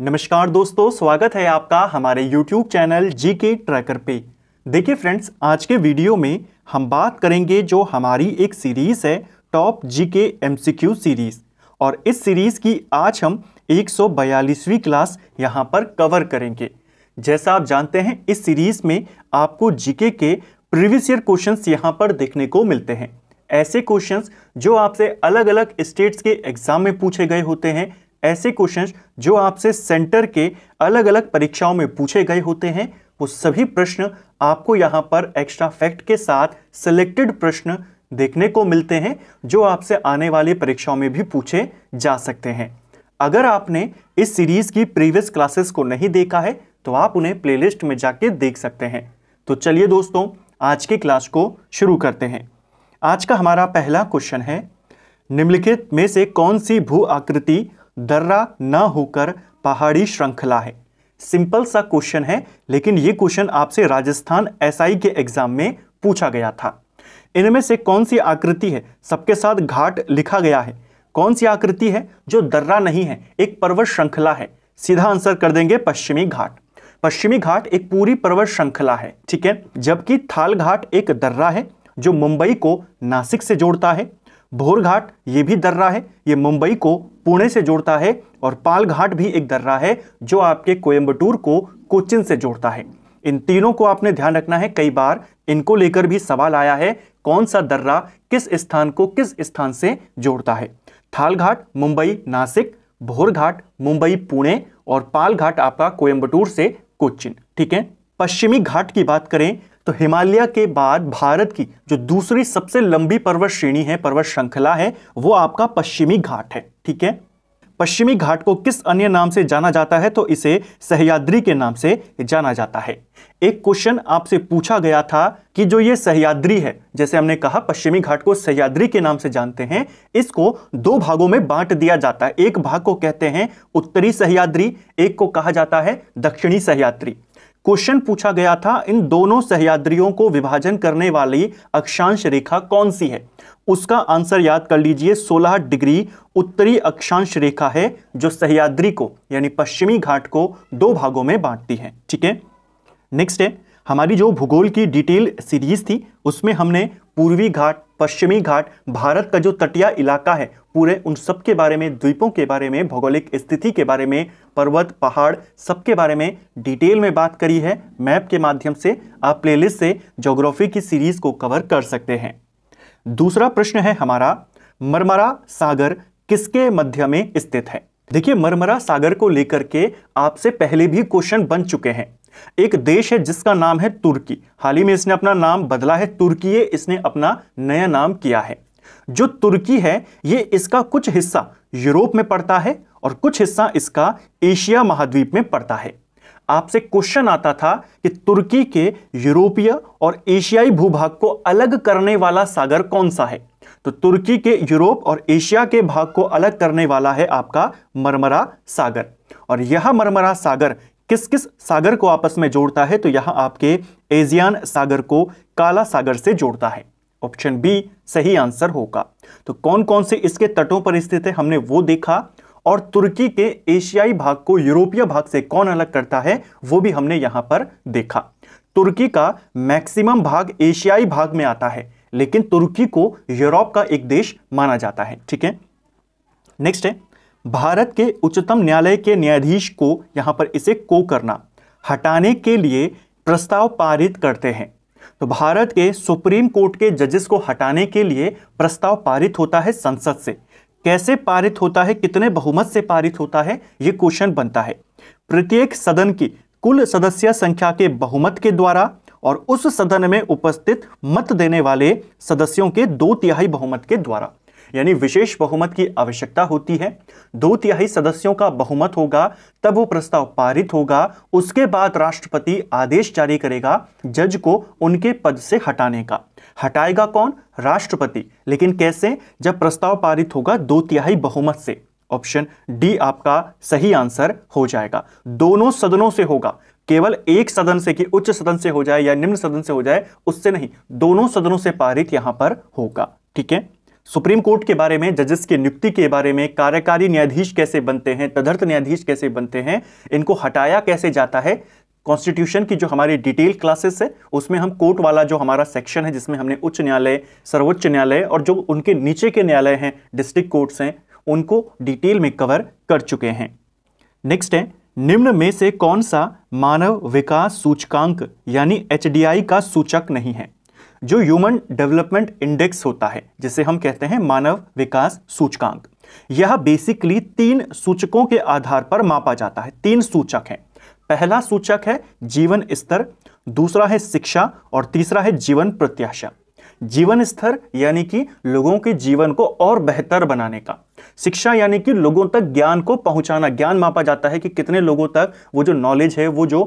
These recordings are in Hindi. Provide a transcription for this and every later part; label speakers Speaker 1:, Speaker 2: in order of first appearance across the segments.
Speaker 1: नमस्कार दोस्तों स्वागत है आपका हमारे YouTube चैनल जी के ट्रैकर पे देखिए फ्रेंड्स आज के वीडियो में हम बात करेंगे जो हमारी एक सीरीज़ है टॉप जी के एम सीरीज़ और इस सीरीज़ की आज हम 142वीं क्लास यहाँ पर कवर करेंगे जैसा आप जानते हैं इस सीरीज़ में आपको जीके के प्रीवियस ईयर क्वेश्चंस यहाँ पर देखने को मिलते हैं ऐसे क्वेश्चंस जो आपसे अलग अलग स्टेट्स के एग्ज़ाम में पूछे गए होते हैं ऐसे क्वेश्चंस जो आपसे सेंटर के अलग अलग परीक्षाओं में पूछे गए होते हैं वो सभी प्रश्न आपको यहाँ पर एक्स्ट्रा फैक्ट के साथ सिलेक्टेड प्रश्न देखने को मिलते हैं जो आपसे आने वाली परीक्षाओं में भी पूछे जा सकते हैं अगर आपने इस सीरीज़ की प्रीवियस क्लासेस को नहीं देखा है तो आप उन्हें प्लेलिस्ट में जाके देख सकते हैं तो चलिए दोस्तों आज की क्लास को शुरू करते हैं आज का हमारा पहला क्वेश्चन है निम्नलिखित में से कौन सी भू आकृति दर्रा ना होकर पहाड़ी श्रृंखला है सिंपल सा क्वेश्चन है लेकिन ये क्वेश्चन आपसे राजस्थान एसआई के एग्जाम में पूछा गया था इनमें से कौन सी आकृति है सबके साथ घाट लिखा गया है कौन सी आकृति है जो दर्रा नहीं है एक पर्वत श्रृंखला है सीधा आंसर कर देंगे पश्चिमी घाट पश्चिमी घाट एक पूरी पर्वत श्रृंखला है ठीक है जबकि थाल घाट एक दर्रा है जो मुंबई को नासिक से जोड़ता है भोरघाट ये भी दर्रा है ये मुंबई को पुणे से जोड़ता है और पालघाट भी एक दर्रा है जो आपके कोयम्बटूर को कोचिन से जोड़ता है इन तीनों को आपने ध्यान रखना है कई बार इनको लेकर भी सवाल आया है कौन सा दर्रा किस स्थान को किस स्थान से जोड़ता है थालघाट मुंबई नासिक भोरघाट मुंबई पुणे और पालघाट आपका कोयम्बटूर से कोचिन ठीक है पश्चिमी घाट की बात करें तो हिमालय के बाद भारत की जो दूसरी सबसे लंबी पर्वत श्रेणी है पर्वत श्रृंखला है वो आपका पश्चिमी घाट है ठीक है पश्चिमी घाट को किस अन्य नाम से जाना जाता है तो इसे सहयाद्री के नाम से जाना जाता है एक क्वेश्चन आपसे पूछा गया था कि जो ये सहयाद्री है जैसे हमने कहा पश्चिमी घाट को सहयाद्री के नाम से जानते हैं इसको दो भागों में बांट दिया जाता है एक भाग को कहते हैं उत्तरी सहयाद्री एक को कहा जाता है दक्षिणी सहयाद्री क्वेश्चन पूछा गया था इन दोनों सहयाद्रियों को विभाजन करने वाली अक्षांश रेखा कौन सी है उसका आंसर याद कर लीजिए 16 डिग्री उत्तरी अक्षांश रेखा है जो सहयाद्री को यानी पश्चिमी घाट को दो भागों में बांटती है ठीक है नेक्स्ट है हमारी जो भूगोल की डिटेल सीरीज थी उसमें हमने पूर्वी घाट पश्चिमी घाट भारत का जो तटीय इलाका है पूरे उन सब के बारे में द्वीपों के बारे में भौगोलिक स्थिति के बारे में पर्वत पहाड़ सबके बारे में डिटेल में बात करी है मैप के माध्यम से आप प्लेलिस्ट से जोग्राफी की सीरीज को कवर कर सकते हैं दूसरा प्रश्न है हमारा मरमरा सागर किसके मध्य में स्थित है देखिए मरमरा सागर को लेकर के आपसे पहले भी क्वेश्चन बन चुके हैं एक देश है जिसका नाम है तुर्की हाल ही में इसने अपना नाम बदला है तुर्की इसने अपना नया नाम किया है जो तुर्की है ये इसका कुछ हिस्सा यूरोप में पड़ता है और कुछ हिस्सा इसका एशिया महाद्वीप में पड़ता है आपसे क्वेश्चन आता था कि तुर्की के यूरोपीय और एशियाई भूभाग को अलग करने वाला सागर कौन सा है तो तुर्की के यूरोप और एशिया के भाग को अलग करने वाला है आपका मरमरा सागर और यह मरमरा सागर किस किस सागर को आपस में जोड़ता है तो यहां आपके एजियान सागर को काला सागर से जोड़ता है ऑप्शन बी सही आंसर होगा तो कौन कौन से इसके तटों पर स्थित है हमने वो देखा और तुर्की के एशियाई भाग को यूरोपीय भाग से कौन अलग करता है वो भी हमने यहां पर देखा तुर्की का मैक्सिमम भाग एशियाई भाग में आता है लेकिन तुर्की को यूरोप का एक देश माना जाता है ठीक है नेक्स्ट है भारत के उच्चतम न्यायालय के न्यायाधीश को यहाँ पर इसे को करना हटाने के लिए प्रस्ताव पारित करते हैं तो भारत के सुप्रीम कोर्ट के जजेस को हटाने के लिए प्रस्ताव पारित होता है संसद से कैसे पारित होता है कितने बहुमत से पारित होता है ये क्वेश्चन बनता है प्रत्येक सदन की कुल सदस्य संख्या के बहुमत के द्वारा और उस सदन में उपस्थित मत देने वाले सदस्यों के दो तिहाई बहुमत के द्वारा यानी विशेष बहुमत की आवश्यकता होती है दो तिहाई सदस्यों का बहुमत होगा तब वो प्रस्ताव पारित होगा उसके बाद राष्ट्रपति आदेश जारी करेगा जज को उनके पद से हटाने का हटाएगा कौन राष्ट्रपति लेकिन कैसे जब प्रस्ताव पारित होगा दो तिहाई बहुमत से ऑप्शन डी आपका सही आंसर हो जाएगा दोनों सदनों से होगा केवल एक सदन से कि उच्च सदन से हो जाए या निम्न सदन से हो जाए उससे नहीं दोनों सदनों से पारित यहां पर होगा ठीक है सुप्रीम कोर्ट के बारे में जजेस की नियुक्ति के बारे में कार्यकारी न्यायाधीश कैसे बनते हैं तदर्थ न्यायाधीश कैसे बनते हैं इनको हटाया कैसे जाता है कॉन्स्टिट्यूशन की जो हमारी डिटेल क्लासेस है उसमें हम कोर्ट वाला जो हमारा सेक्शन है जिसमें हमने उच्च न्यायालय सर्वोच्च न्यायालय और जो उनके नीचे के न्यायालय हैं डिस्ट्रिक्ट कोर्ट्स हैं उनको डिटेल में कवर कर चुके हैं नेक्स्ट है निम्न में से कौन सा मानव विकास सूचकांक यानी एच का सूचक नहीं है जो ह्यूमन डेवलपमेंट इंडेक्स होता है जिसे हम कहते हैं मानव विकास सूचकांक यह बेसिकली तीन सूचकों के आधार पर मापा जाता है तीन सूचक हैं पहला सूचक है जीवन स्तर दूसरा है शिक्षा और तीसरा है जीवन प्रत्याशा जीवन स्तर यानी कि लोगों के जीवन को और बेहतर बनाने का शिक्षा यानी कि लोगों तक ज्ञान को पहुंचाना ज्ञान मापा जाता है कि कितने लोगों तक वो जो नॉलेज है वो जो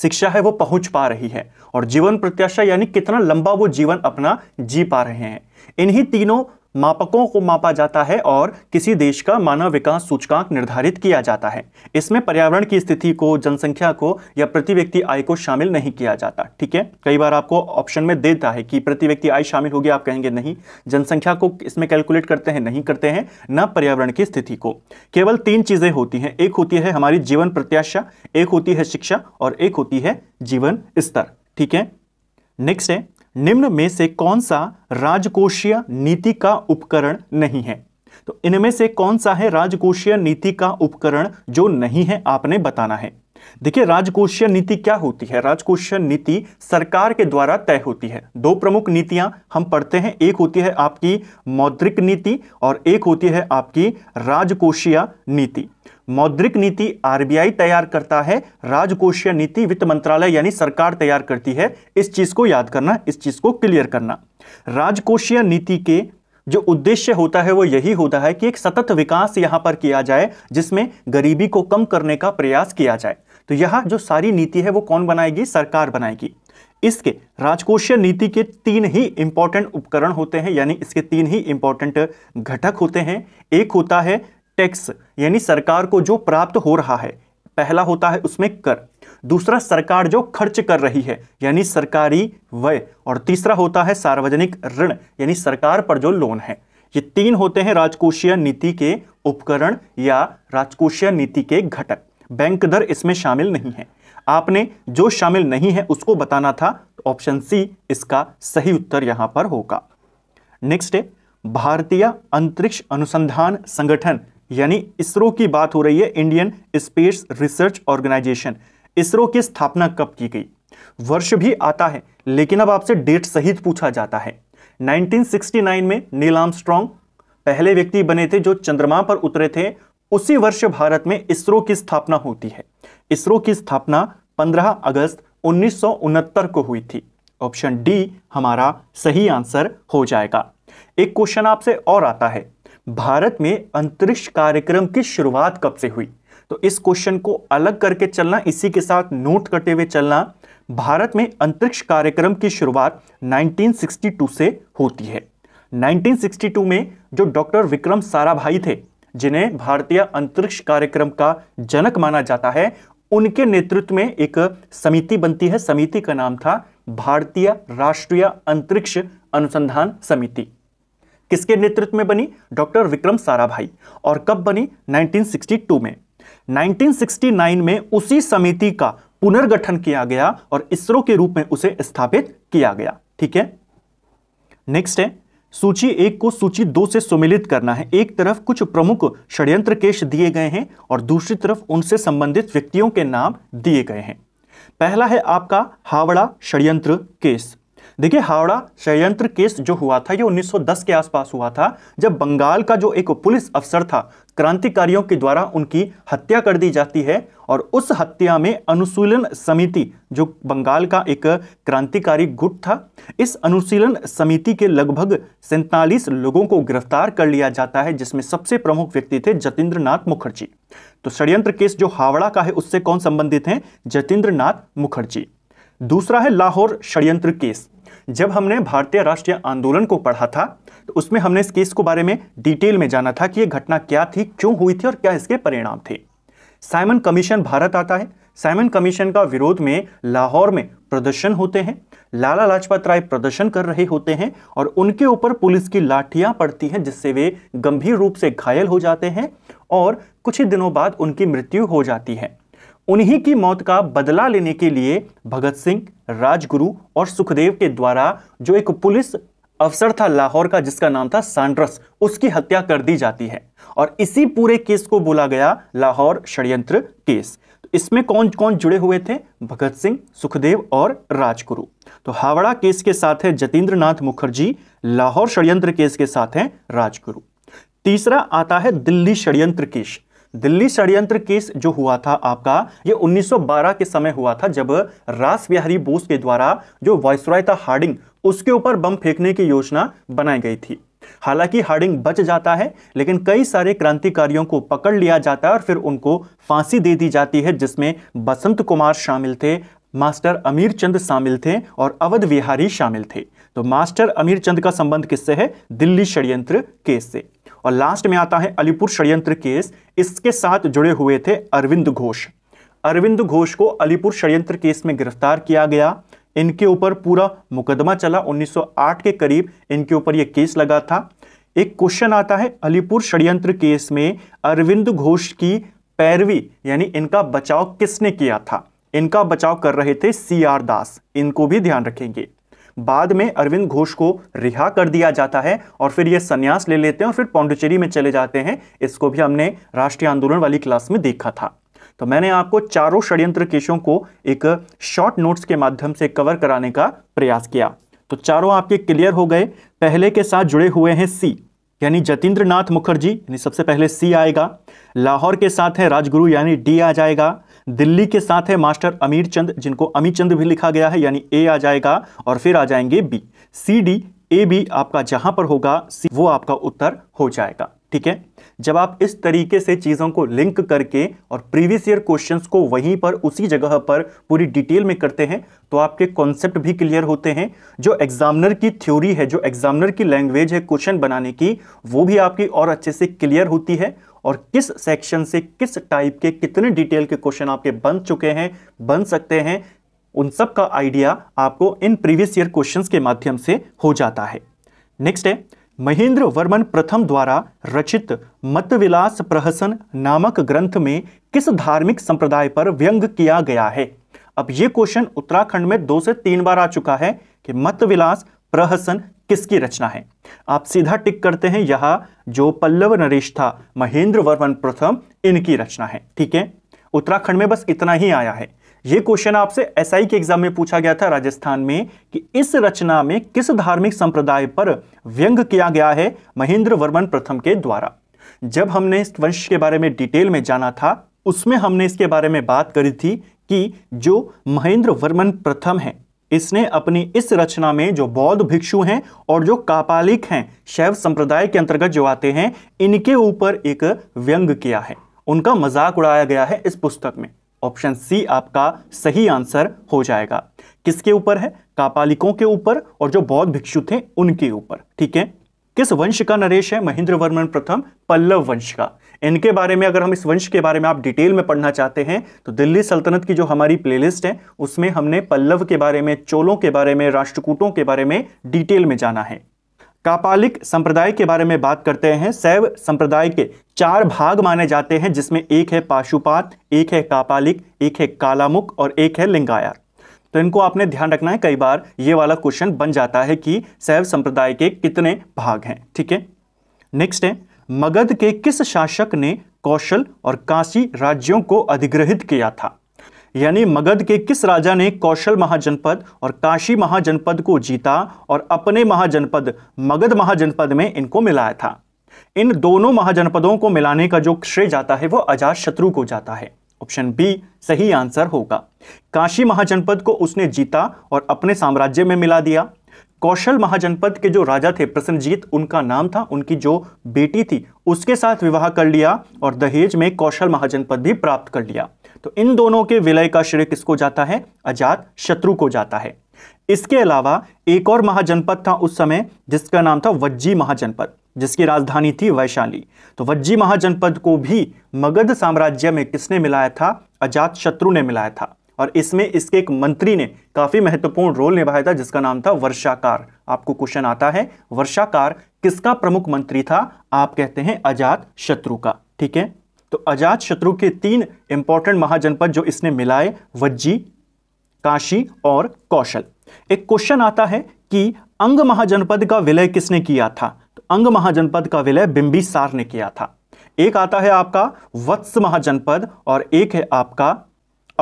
Speaker 1: शिक्षा है वो पहुंच पा रही है और जीवन प्रत्याशा यानी कितना लंबा वो जीवन अपना जी पा रहे हैं इन्हीं तीनों मापकों को मापा जाता है और किसी देश का मानव विकास सूचकांक निर्धारित किया जाता है इसमें पर्यावरण की स्थिति को जनसंख्या को या प्रति व्यक्ति आय को शामिल नहीं किया जाता ठीक है कई बार आपको ऑप्शन में देता है कि प्रति व्यक्ति आय शामिल होगी आप कहेंगे नहीं जनसंख्या को इसमें कैलकुलेट करते हैं नहीं करते हैं न पर्यावरण की स्थिति को केवल तीन चीज़ें होती हैं एक होती है हमारी जीवन प्रत्याशा एक होती है शिक्षा और एक होती है जीवन स्तर ठीक है नेक्स्ट है निम्न में से कौन सा राजकोषीय नीति का उपकरण नहीं है तो इनमें से कौन सा है राजकोषीय नीति का उपकरण जो नहीं है आपने बताना है देखिए राजकोषीय नीति क्या होती है राजकोषीय नीति सरकार के द्वारा तय होती है दो प्रमुख नीतियां हम पढ़ते हैं एक होती है आपकी मौद्रिक नीति और एक होती है आपकी राजकोषीय नीति मौद्रिक नीति आरबीआई तैयार करता है राजकोषीय नीति वित्त मंत्रालय यानी सरकार तैयार करती है इस चीज को याद करना इस चीज को क्लियर करना राजकोषीय नीति के जो उद्देश्य होता है वो यही होता है कि एक सतत विकास यहाँ पर किया जाए जिसमें गरीबी को कम करने का प्रयास किया जाए तो यह जो सारी नीति है वो कौन बनाएगी सरकार बनाएगी इसके राजकोषीय नीति के तीन ही इंपॉर्टेंट उपकरण होते हैं यानी इसके तीन ही इंपॉर्टेंट घटक होते हैं एक होता है टैक्स यानी सरकार को जो प्राप्त हो रहा है पहला होता है उसमें कर दूसरा सरकार जो खर्च कर रही है यानी सरकारी व्यय और तीसरा होता है सार्वजनिक ऋण यानी सरकार पर जो लोन है ये तीन होते हैं राजकोषीय नीति के उपकरण या राजकोषीय नीति के घटक बैंक दर इसमें शामिल नहीं है आपने जो शामिल नहीं है उसको बताना था तो ऑप्शन सी इसका सही उत्तर यहां पर होगा नेक्स्ट है भारतीय अंतरिक्ष अनुसंधान संगठन यानी इसरो की बात हो रही है Indian Space Research Organisation ISRO की स्थापना कब की गई वर्ष भी आता है लेकिन अब आपसे डेट सहित पूछा जाता है 1969 में नील आर्मस्ट्रॉन्ग पहले व्यक्ति बने थे जो चंद्रमा पर उतरे थे उसी वर्ष भारत में इसरो की स्थापना होती है इसरो की स्थापना 15 अगस्त उन्नीस को हुई थी ऑप्शन डी हमारा सही आंसर हो जाएगा एक क्वेश्चन आपसे और आता है भारत में अंतरिक्ष कार्यक्रम की शुरुआत कब से हुई तो इस क्वेश्चन को अलग करके चलना इसी के साथ नोट करते हुए चलना भारत में अंतरिक्ष कार्यक्रम की शुरुआत 1962 से होती है 1962 में जो डॉक्टर विक्रम साराभाई थे जिन्हें भारतीय अंतरिक्ष कार्यक्रम का जनक माना जाता है उनके नेतृत्व में एक समिति बनती है समिति का नाम था भारतीय राष्ट्रीय अंतरिक्ष अनुसंधान समिति किसके नेतृत्व में बनी डॉक्टर विक्रम साराभाई और कब बनी 1962 में 1969 में उसी समिति का पुनर्गठन किया गया और इसरो के रूप में उसे स्थापित किया गया ठीक है नेक्स्ट है सूची एक को सूची दो से सुमिलित करना है एक तरफ कुछ प्रमुख षड्यंत्र केश दिए गए हैं और दूसरी तरफ उनसे संबंधित व्यक्तियों के नाम दिए गए हैं पहला है आपका हावड़ा षड्यंत्र केस देखिए हावड़ा षडयंत्र केस जो हुआ था ये 1910 के आसपास हुआ था जब बंगाल का जो एक पुलिस अफसर था क्रांतिकारियों के द्वारा उनकी हत्या कर दी जाती है और उस हत्या में अनुशीलन समिति जो बंगाल का एक क्रांतिकारी गुट था इस अनुशीलन समिति के लगभग सैंतालीस लोगों को गिरफ्तार कर लिया जाता है जिसमें सबसे प्रमुख व्यक्ति थे जतेंद्र नाथ मुखर्जी तो षड्यंत्र केस जो हावड़ा का है उससे कौन संबंधित है जतेंद्र नाथ मुखर्जी दूसरा है लाहौर षडयंत्र केस जब हमने भारतीय राष्ट्रीय आंदोलन को पढ़ा था तो उसमें हमने इस केस को बारे में डिटेल में जाना था कि यह घटना क्या थी क्यों हुई थी और क्या इसके परिणाम थे साइमन कमीशन भारत आता है साइमन कमीशन का विरोध में लाहौर में प्रदर्शन होते हैं लाला लाजपत राय प्रदर्शन कर रहे होते हैं और उनके ऊपर पुलिस की लाठियां पड़ती हैं जिससे वे गंभीर रूप से घायल हो जाते हैं और कुछ ही दिनों बाद उनकी मृत्यु हो जाती है उन्हीं की मौत का बदला लेने के लिए भगत सिंह राजगुरु और सुखदेव के द्वारा जो एक पुलिस अफसर था लाहौर का जिसका नाम था सांड्रस उसकी हत्या कर दी जाती है और इसी पूरे केस को बोला गया लाहौर षड्यंत्र केस तो इसमें कौन कौन जुड़े हुए थे भगत सिंह सुखदेव और राजगुरु तो हावड़ा केस के साथ है जतेंद्र नाथ मुखर्जी लाहौर षड्यंत्र केस के साथ है राजगुरु तीसरा आता है दिल्ली षड्यंत्र केस दिल्ली षड्यंत्र केस जो हुआ था आपका ये 1912 के समय हुआ था जब रास बिहारी बोस के द्वारा जो वॉयसराय था हार्डिंग उसके ऊपर बम फेंकने की योजना बनाई गई थी हालांकि हार्डिंग बच जाता है लेकिन कई सारे क्रांतिकारियों को पकड़ लिया जाता है और फिर उनको फांसी दे दी जाती है जिसमें बसंत कुमार शामिल थे मास्टर अमीर चंद शामिल थे और अवध विहारी शामिल थे तो मास्टर अमीर चंद का संबंध किससे है दिल्ली षड्यंत्र केस से और लास्ट में आता है अलीपुर षडयंत्र केस इसके साथ जुड़े हुए थे अरविंद घोष अरविंद घोष को अलीपुर षडयंत्र केस में गिरफ्तार किया गया इनके ऊपर पूरा मुकदमा चला 1908 के करीब इनके ऊपर यह केस लगा था एक क्वेश्चन आता है अलीपुर षडयंत्र केस में अरविंद घोष की पैरवी यानी इनका बचाव किसने किया था इनका बचाव कर रहे थे सी आर दास इनको भी ध्यान रखेंगे बाद में अरविंद घोष को रिहा कर दिया जाता है और फिर ये संन्यास ले लेते हैं और फिर पौंडुचेरी में चले जाते हैं इसको भी हमने राष्ट्रीय आंदोलन वाली क्लास में देखा था तो मैंने आपको चारों षड्यंत्र केशों को एक शॉर्ट नोट्स के माध्यम से कवर कराने का प्रयास किया तो चारों आपके क्लियर हो गए पहले के साथ जुड़े हुए हैं सी यानी जतिंद्र नाथ मुखर्जी यानी सबसे पहले सी आएगा लाहौर के साथ है राजगुरु यानी डी आ जाएगा दिल्ली के साथ है मास्टर अमीर चंद जिनको अमीर चंद भी लिखा गया है यानी ए आ जाएगा और फिर आ जाएंगे B C D A B आपका जहां पर होगा सी वो आपका उत्तर हो जाएगा ठीक है जब आप इस तरीके से चीज़ों को लिंक करके और प्रीवियस ईयर क्वेश्चंस को वहीं पर उसी जगह पर पूरी डिटेल में करते हैं तो आपके कॉन्सेप्ट भी क्लियर होते हैं जो एग्जामिनर की थ्योरी है जो एग्जामिनर की लैंग्वेज है क्वेश्चन बनाने की वो भी आपकी और अच्छे से क्लियर होती है और किस सेक्शन से किस टाइप के कितने डिटेल के क्वेश्चन आपके बन चुके हैं बन सकते हैं उन सब का आइडिया आपको इन प्रीवियस ईयर क्वेश्चंस के माध्यम से हो जाता है नेक्स्ट है महेंद्र वर्मन प्रथम द्वारा रचित मतविलास प्रहसन नामक ग्रंथ में किस धार्मिक संप्रदाय पर व्यंग किया गया है अब यह क्वेश्चन उत्तराखंड में दो से तीन बार आ चुका है कि मतविलास प्रहसन किसकी रचना है आप सीधा टिक करते हैं यह जो पल्लव नरेश था महेंद्र वर्मन प्रथम इनकी रचना है ठीक है उत्तराखंड में बस इतना ही आया है यह क्वेश्चन आपसे एसआई के एग्जाम में पूछा गया था राजस्थान में कि इस रचना में किस धार्मिक संप्रदाय पर व्यंग किया गया है महेंद्र वर्मन प्रथम के द्वारा जब हमने इस वंश के बारे में डिटेल में जाना था उसमें हमने इसके बारे में बात करी थी कि जो महेंद्र वर्मन प्रथम है इसने अपनी इस रचना में जो बौद्ध भिक्षु हैं और जो कापालिक हैं शैव संप्रदाय के अंतर्गत जो आते हैं इनके ऊपर एक व्यंग किया है उनका मजाक उड़ाया गया है इस पुस्तक में ऑप्शन सी आपका सही आंसर हो जाएगा किसके ऊपर है कापालिकों के ऊपर और जो बौद्ध भिक्षु थे उनके ऊपर ठीक है किस वंश का नरेश है महेंद्र वर्मन प्रथम पल्लव वंश का इनके बारे में अगर हम इस वंश के बारे में आप डिटेल में पढ़ना चाहते हैं तो दिल्ली सल्तनत की जो हमारी प्लेलिस्ट है उसमें हमने पल्लव के बारे में चोलों के बारे में राष्ट्रकूटों के बारे में डिटेल में जाना है कापालिक संप्रदाय के बारे में बात करते हैं सैव संप्रदाय के चार भाग माने जाते हैं जिसमें एक है पाशुपात एक है कापालिक एक है कालामुख और एक है लिंगायत तो इनको आपने ध्यान रखना है कई बार ये वाला क्वेश्चन बन जाता है कि सैव संप्रदाय के कितने भाग हैं ठीक है नेक्स्ट है मगध के किस शासक ने कौशल और काशी राज्यों को अधिग्रहित किया था यानी मगध के किस राजा ने कौशल महाजनपद और काशी महाजनपद को जीता और अपने महाजनपद मगध महाजनपद में इनको मिलाया था इन दोनों महाजनपदों को मिलाने का जो श्रेय जाता है वो अजात शत्रु को जाता है ऑप्शन बी सही आंसर होगा काशी महाजनपद को उसने जीता और अपने साम्राज्य में मिला दिया कौशल महाजनपद के जो राजा थे प्रसन्नजीत उनका नाम था उनकी जो बेटी थी उसके साथ विवाह कर लिया और दहेज में कौशल महाजनपद भी प्राप्त कर लिया तो इन दोनों के विलय का श्रेय किसको जाता है अजात शत्रु को जाता है इसके अलावा एक और महाजनपद था उस समय जिसका नाम था वज्जी महाजनपद जिसकी राजधानी थी वैशाली तो वज्जी महाजनपद को भी मगध साम्राज्य में किसने मिलाया था अजात शत्रु ने मिलाया था और इसमें इसके एक मंत्री ने काफ़ी महत्वपूर्ण रोल निभाया था जिसका नाम था वर्षाकार आपको क्वेश्चन आता है वर्षाकार किसका प्रमुख मंत्री था आप कहते हैं अजात शत्रु का ठीक है तो अजात शत्रु के तीन इंपॉर्टेंट महाजनपद जो इसने मिलाए वज्जी काशी और कौशल एक क्वेश्चन आता है कि अंग महाजनपद का विलय किसने किया था तो अंग महाजनपद का विलय बिंबिसार ने किया था एक आता है आपका वत्स महाजनपद और एक है आपका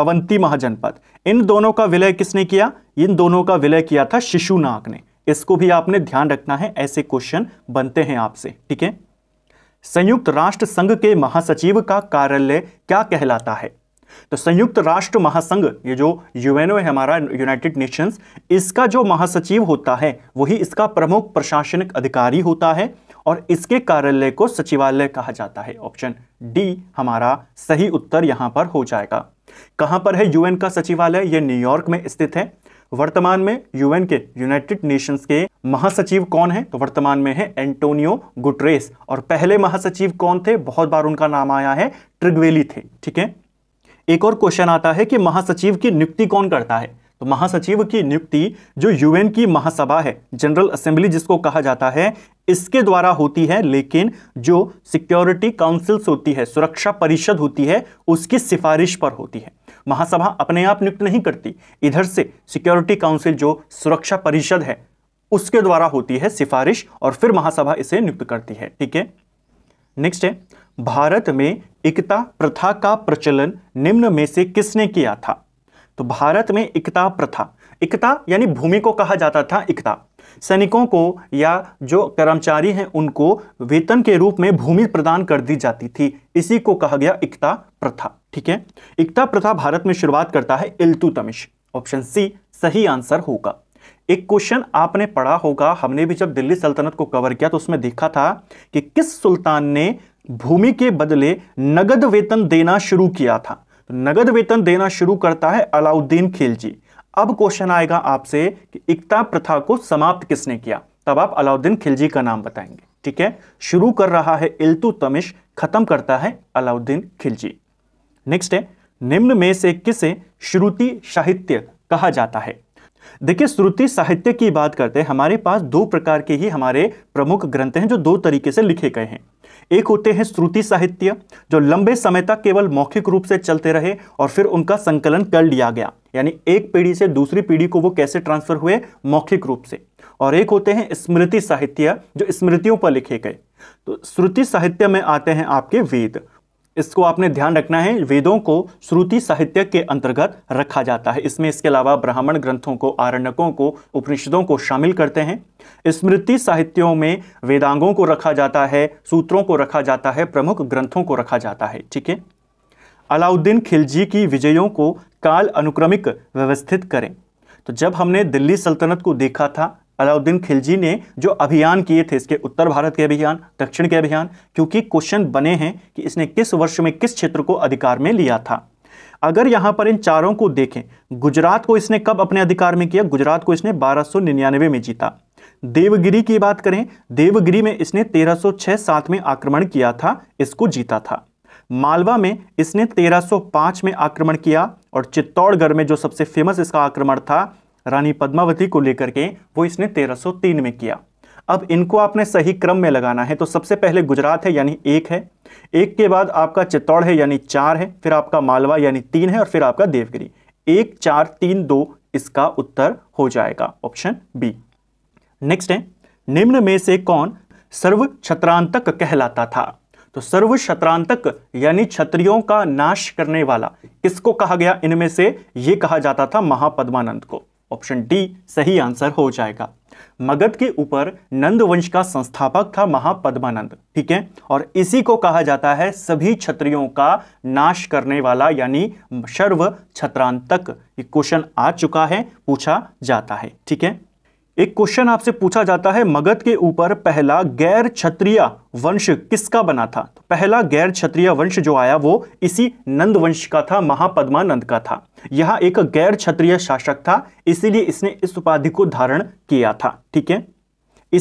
Speaker 1: अवंती महाजनपद इन दोनों का विलय किसने किया इन दोनों का विलय किया था शिशुनाग ने इसको भी आपने ध्यान रखना है ऐसे क्वेश्चन बनते हैं आपसे ठीक है संयुक्त राष्ट्र संघ के महासचिव का कार्यालय क्या कहलाता है तो संयुक्त राष्ट्र महासंघ ये जो यूएनओ है हमारा यूनाइटेड नेशंस इसका जो महासचिव होता है वही इसका प्रमुख प्रशासनिक अधिकारी होता है और इसके कार्यालय को सचिवालय कहा जाता है ऑप्शन डी हमारा सही उत्तर यहां पर हो जाएगा कहां पर है यूएन का सचिवालय यह न्यूयॉर्क में स्थित है वर्तमान में यूएन के यूनाइटेड नेशंस के महासचिव कौन है तो वर्तमान में है एंटोनियो गुटरेस और पहले महासचिव कौन थे बहुत बार उनका नाम आया है ट्रिगवेली थे ठीक है एक और क्वेश्चन आता है कि महासचिव की नियुक्ति कौन करता है तो महासचिव की नियुक्ति जो यूएन की महासभा है जनरल असेंबली जिसको कहा जाता है इसके द्वारा होती है लेकिन जो सिक्योरिटी काउंसिल्स होती है सुरक्षा परिषद होती है उसकी सिफारिश पर होती है महासभा अपने आप नियुक्त नहीं करती इधर से सिक्योरिटी काउंसिल जो सुरक्षा परिषद है उसके द्वारा होती है सिफारिश और फिर महासभा इसे नियुक्त करती है ठीक है नेक्स्ट है भारत में एकता प्रथा का प्रचलन निम्न में से किसने किया था तो भारत में एकता प्रथा एकता यानी भूमि को कहा जाता था एकता सैनिकों को या जो कर्मचारी हैं उनको वेतन के रूप में भूमि प्रदान कर दी जाती थी इसी को कहा गया एकता प्रथा ठीक है एकता प्रथा भारत में शुरुआत करता है इल्तु तमिश ऑप्शन सी सही आंसर होगा एक क्वेश्चन आपने पढ़ा होगा हमने भी जब दिल्ली सल्तनत को कवर किया तो उसमें देखा था कि किस सुल्तान ने भूमि के बदले नगद वेतन देना शुरू किया था नगद वेतन देना शुरू करता है अलाउद्दीन खिलजी अब क्वेश्चन आएगा आपसे कि एकता प्रथा को समाप्त किसने किया तब आप अलाउद्दीन खिलजी का नाम बताएंगे ठीक है शुरू कर रहा है इल्तु तमिश खत्म करता है अलाउद्दीन खिलजी नेक्स्ट है निम्न में से किसे श्रुति साहित्य कहा जाता है देखिए श्रुति साहित्य की बात करते हैं हमारे पास दो प्रकार के ही हमारे प्रमुख ग्रंथ हैं जो दो तरीके से लिखे गए हैं एक होते हैं श्रुति साहित्य जो लंबे समय तक केवल मौखिक रूप से चलते रहे और फिर उनका संकलन कर लिया गया यानी एक पीढ़ी से दूसरी पीढ़ी को वो कैसे ट्रांसफर हुए मौखिक रूप से और एक होते हैं स्मृति साहित्य जो स्मृतियों पर लिखे गए तो श्रुति साहित्य में आते हैं आपके वेद इसको आपने ध्यान रखना है वेदों को श्रुति साहित्य के अंतर्गत रखा जाता है इसमें इसके अलावा ब्राह्मण ग्रंथों को आरण्यकों को उपनिषदों को शामिल करते हैं स्मृति साहित्यों में वेदांगों को रखा जाता है सूत्रों को रखा जाता है प्रमुख ग्रंथों को रखा जाता है ठीक है अलाउद्दीन खिलजी की विजयों को काल अनुक्रमिक व्यवस्थित करें तो जब हमने दिल्ली सल्तनत को देखा था अलाउद्दीन खिलजी ने जो अभियान किए थे इसके उत्तर भारत के अभियान दक्षिण के अभियान क्योंकि क्वेश्चन बने हैं कि इसने किस वर्ष में किस क्षेत्र को अधिकार में लिया था अगर यहाँ पर इन चारों को देखें गुजरात को इसने कब अपने अधिकार में किया गुजरात को इसने 1299 में जीता देवगिरी की बात करें देवगिरी में इसने 1306 सात में आक्रमण किया था इसको जीता था मालवा में इसने 1305 में आक्रमण किया और चित्तौड़गढ़ में जो सबसे फेमस इसका आक्रमण था रानी पद्मावती को लेकर के वो इसने 1303 में किया अब इनको आपने सही क्रम में लगाना है तो सबसे पहले गुजरात है यानी एक है एक के बाद आपका चित्तौड़ है यानी चार है फिर आपका मालवा यानी तीन है और फिर आपका देवगिरी एक चार तीन दो इसका उत्तर हो जाएगा ऑप्शन बी नेक्स्ट है निम्न में से कौन सर्व छत्रांतक कहलाता था तो सर्व छत्रांतक यानी क्षत्रियों का नाश करने वाला किसको कहा गया इनमें से यह कहा जाता था महापद्मानंद को ऑप्शन डी सही आंसर हो जाएगा मगध के ऊपर नंद वंश का संस्थापक था महापद्मानंद ठीक है और इसी को कहा जाता है सभी क्षत्रियों का नाश करने वाला यानी सर्व क्षत्रांतक क्वेश्चन आ चुका है पूछा जाता है ठीक है एक क्वेश्चन आपसे पूछा जाता है मगध के ऊपर पहला गैर क्षत्रिय वंश किसका बना था तो पहला गैर क्षत्रिय वंश जो आया वो इसी नंद वंश का था महापद्मानंद का था यह एक गैर क्षत्रिय शासक था इसीलिए इसने इस उपाधि को धारण किया था ठीक है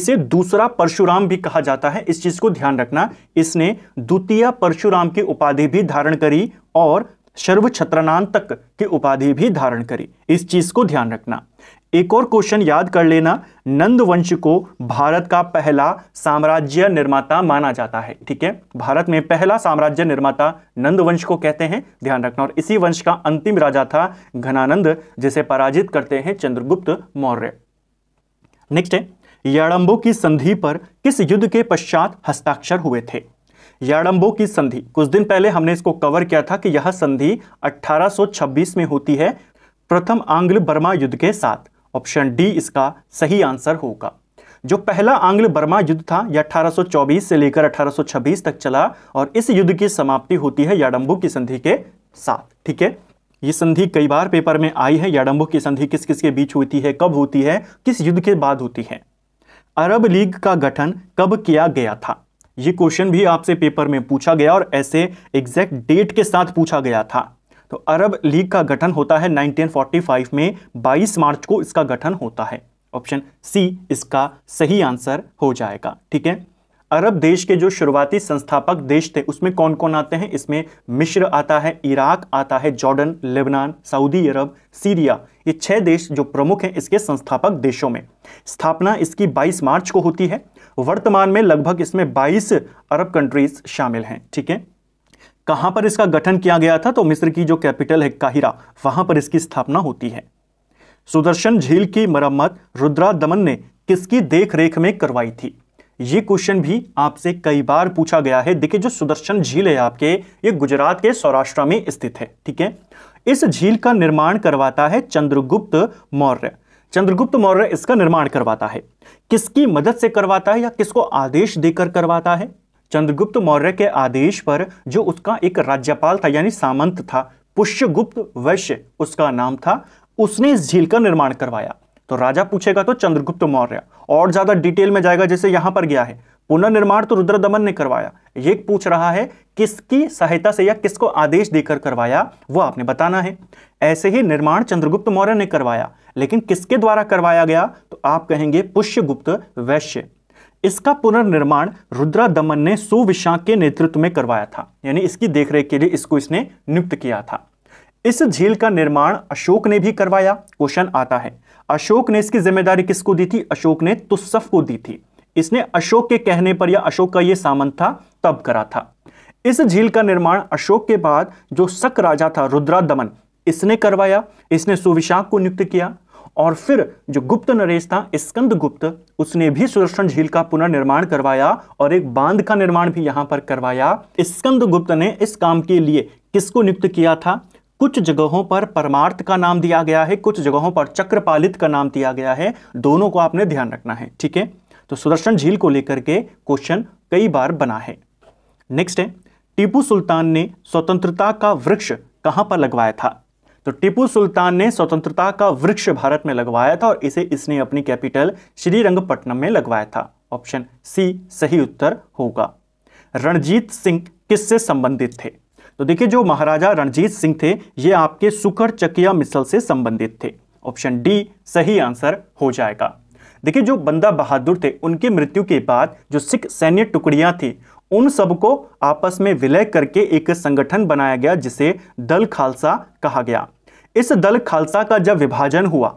Speaker 1: इसे दूसरा परशुराम भी कहा जाता है इस चीज को ध्यान रखना इसने द्वितीय परशुराम की उपाधि भी धारण करी और सर्व छत्रनान तक की उपाधि भी धारण करी इस चीज को ध्यान रखना एक और क्वेश्चन याद कर लेना नंद वंश को भारत का पहला साम्राज्य निर्माता माना जाता है ठीक है भारत में पहला साम्राज्य निर्माता नंद वंश को कहते हैं ध्यान रखना और इसी वंश का अंतिम राजा था घनानंद जिसे पराजित करते हैं चंद्रगुप्त मौर्य नेक्स्ट है याडम्बो की संधि पर किस युद्ध के पश्चात हस्ताक्षर हुए थे याडम्बो की संधि कुछ दिन पहले हमने इसको कवर किया था कि यह संधि अठारह में होती है प्रथम आंग्ल बर्मा युद्ध के साथ ऑप्शन डी इसका सही आंसर होगा जो पहला आंग्ल बर्मा युद्ध था यह 1824 से लेकर 1826 तक चला और इस युद्ध की समाप्ति होती है याडम्बू की संधि के साथ ठीक है ये संधि कई बार पेपर में आई है याडम्बू की संधि किस किस के बीच होती है कब होती है किस युद्ध के बाद होती है अरब लीग का गठन कब किया गया था ये क्वेश्चन भी आपसे पेपर में पूछा गया और ऐसे एग्जैक्ट डेट के साथ पूछा गया था तो अरब लीग का गठन होता है 1945 में 22 मार्च को इसका गठन होता है ऑप्शन सी इसका सही आंसर हो जाएगा ठीक है अरब देश के जो शुरुआती संस्थापक देश थे उसमें कौन कौन आते हैं इसमें मिश्र आता है इराक आता है Jordan Lebanon Saudi Arab Syria ये छह देश जो प्रमुख हैं इसके संस्थापक देशों में स्थापना इसकी 22 मार्च को होती है वर्तमान में लगभग इसमें 22 अरब कंट्रीज शामिल हैं ठीक है कहां पर इसका गठन किया गया था तो मिस्र की जो कैपिटल है काहिरा वहां पर इसकी स्थापना होती है सुदर्शन झील की मरम्मत रुद्रा दमन ने किसकी देखरेख में करवाई थी ये क्वेश्चन भी आपसे कई बार पूछा गया है देखिए जो सुदर्शन झील है आपके ये गुजरात के सौराष्ट्र में स्थित है ठीक है इस झील का निर्माण करवाता है चंद्रगुप्त मौर्य चंद्रगुप्त मौर्य इसका निर्माण करवाता है किसकी मदद से करवाता है या किसको आदेश देकर करवाता है चंद्रगुप्त मौर्य के आदेश पर जो उसका एक राज्यपाल था यानी सामंत था पुष्यगुप्त वैश्य उसका नाम था उसने इस झील का निर्माण करवाया तो राजा पूछेगा तो चंद्रगुप्त मौर्य और ज्यादा डिटेल में जाएगा जैसे यहां पर गया है पुनर्निर्माण तो रुद्र दमन ने करवाया ये पूछ रहा है किसकी सहायता से या किसको आदेश देकर करवाया वो आपने बताना है ऐसे ही निर्माण चंद्रगुप्त मौर्य ने करवाया लेकिन किसके द्वारा करवाया गया तो आप कहेंगे पुष्यगुप्त वैश्य इसका पुनर्निर्माण रुद्रा दमन ने सुविशा के नेतृत्व में करवाया था यानी इसकी देखरेख के लिए इसको इसने नियुक्त किया था इस झील का निर्माण अशोक ने भी करवाया क्वेश्चन आता है अशोक ने इसकी जिम्मेदारी किसको दी थी अशोक ने तुस्सफ को दी थी इसने अशोक के कहने पर या अशोक का यह सामंत था तब करा था इस झील का निर्माण अशोक के बाद जो शक राजा था रुद्रा दमन इसने करवाया इसने सुविशाख को नियुक्त किया और फिर जो गुप्त नरेश था स्कंद गुप्त उसने भी सुदर्शन झील का पुनर्निर्माण करवाया और एक बांध का निर्माण भी यहां पर करवाया स्कंद गुप्त ने इस काम के लिए किसको नियुक्त किया था कुछ जगहों पर परमार्थ का नाम दिया गया है कुछ जगहों पर चक्रपालित का नाम दिया गया है दोनों को आपने ध्यान रखना है ठीक है तो सुदर्शन झील को लेकर के क्वेश्चन कई बार बना है नेक्स्ट है टीपू सुल्तान ने स्वतंत्रता का वृक्ष कहां पर लगवाया था तो टीपू सुल्तान ने स्वतंत्रता का वृक्ष भारत में लगवाया था और इसे इसने अपनी कैपिटल श्रीरंगपट्टनम में लगवाया था ऑप्शन सी सही उत्तर होगा रणजीत सिंह किससे संबंधित थे तो देखिए जो महाराजा रणजीत सिंह थे ये आपके सुखर चकिया मिसल से संबंधित थे ऑप्शन डी सही आंसर हो जाएगा देखिए जो बंदा बहादुर थे उनकी मृत्यु के बाद जो सिख सैन्य टुकड़ियां थी उन सबको आपस में विलय करके एक संगठन बनाया गया जिसे दल खालसा कहा गया इस दल खालसा का जब विभाजन हुआ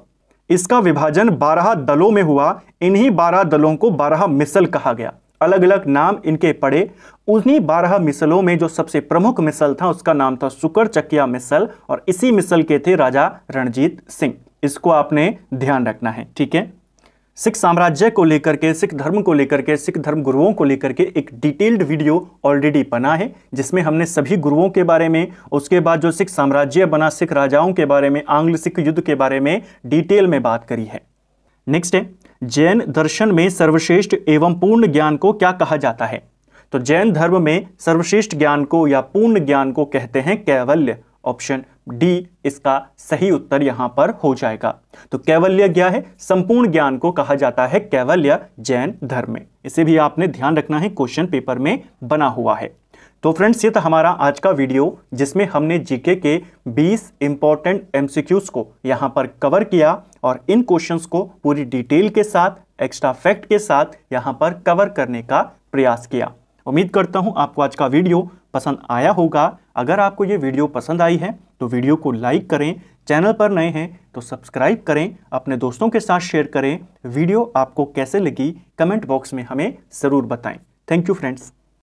Speaker 1: इसका विभाजन बारह दलों में हुआ इन्हीं बारह दलों को बारह मिसल कहा गया अलग अलग नाम इनके पड़े उन्हीं बारह मिसलों में जो सबसे प्रमुख मिसल था उसका नाम था सुकर चकिया मिसल और इसी मिसल के थे राजा रणजीत सिंह इसको आपने ध्यान रखना है ठीक है सिख साम्राज्य को लेकर के सिख धर्म को लेकर के सिख धर्म गुरुओं को लेकर के एक डिटेल्ड वीडियो ऑलरेडी बना है जिसमें हमने सभी गुरुओं के बारे में उसके बाद जो सिख साम्राज्य बना सिख राजाओं के बारे में आंग्ल सिख युद्ध के बारे में डिटेल में बात करी है नेक्स्ट है जैन दर्शन में सर्वश्रेष्ठ एवं पूर्ण ज्ञान को क्या कहा जाता है तो जैन धर्म में सर्वश्रेष्ठ ज्ञान को या पूर्ण ज्ञान को कहते हैं कैवल्य ऑप्शन डी इसका सही उत्तर यहां पर हो जाएगा तो कैवल्य क्या है संपूर्ण ज्ञान को कहा जाता है कैवल्य जैन धर्म में इसे भी आपने ध्यान रखना है क्वेश्चन पेपर में बना हुआ है तो फ्रेंड्स ये था हमारा आज का वीडियो जिसमें हमने जीके के 20 इंपॉर्टेंट एमसीक्यूज को यहां पर कवर किया और इन क्वेश्चंस को पूरी डिटेल के साथ एक्स्ट्रा फैक्ट के साथ यहां पर कवर करने का प्रयास किया उम्मीद करता हूं आपको आज का वीडियो पसंद आया होगा अगर आपको ये वीडियो पसंद आई है तो वीडियो को लाइक करें चैनल पर नए हैं तो सब्सक्राइब करें अपने दोस्तों के साथ शेयर करें वीडियो आपको कैसे लगी कमेंट बॉक्स में हमें ज़रूर बताएं थैंक यू फ्रेंड्स